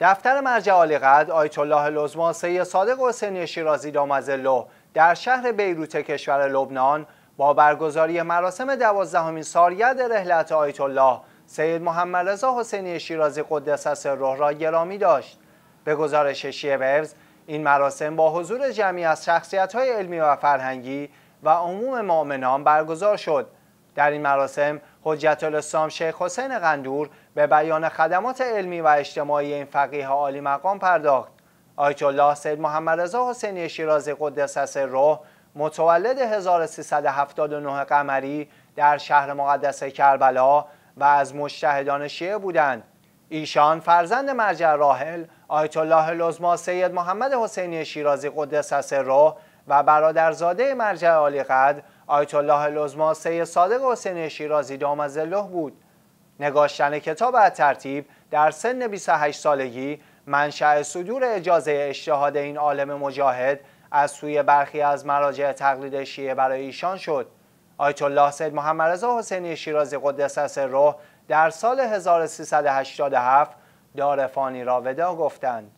دفتر مرجع عالی قدر آیت الله لزما سید صادق حسینی شیرازی دامزلو در شهر بیروت کشور لبنان با برگزاری مراسم دوازدهمین سالگرد رحلت آیت الله سید محمد رضا حسینی شیرازی قدس سره را گرامی داشت به گزارش شیعه این مراسم با حضور جمعی از شخصیت های علمی و فرهنگی و عموم مؤمنان برگزار شد در این مراسم حجت الاسلام شیخ حسین قندور به بیان خدمات علمی و اجتماعی این فقیه عالی مقام پرداخت آیت الله سید محمد رضا حسینی شیرازی قدس سره متولد 1379 قمری در شهر مقدس کربلا و از مشتهدان شیعه بودند ایشان فرزند مرجع راحل آیت الله لزما سید محمد حسینی شیرازی قدس سره و برادرزاده مرجع عالی قدر آیت الله صادق حسین شیرازی از الله بود نگاشتن کتاب از ترتیب در سن 28 سالگی منشأ صدور اجازه اجتهاد این عالم مجاهد از سوی برخی از مراجع تقلید شیعه برای ایشان شد آیت الله سید محمد رضا حسینی شیرازی قدس سره در سال 1387 دار فانی را ودا گفتند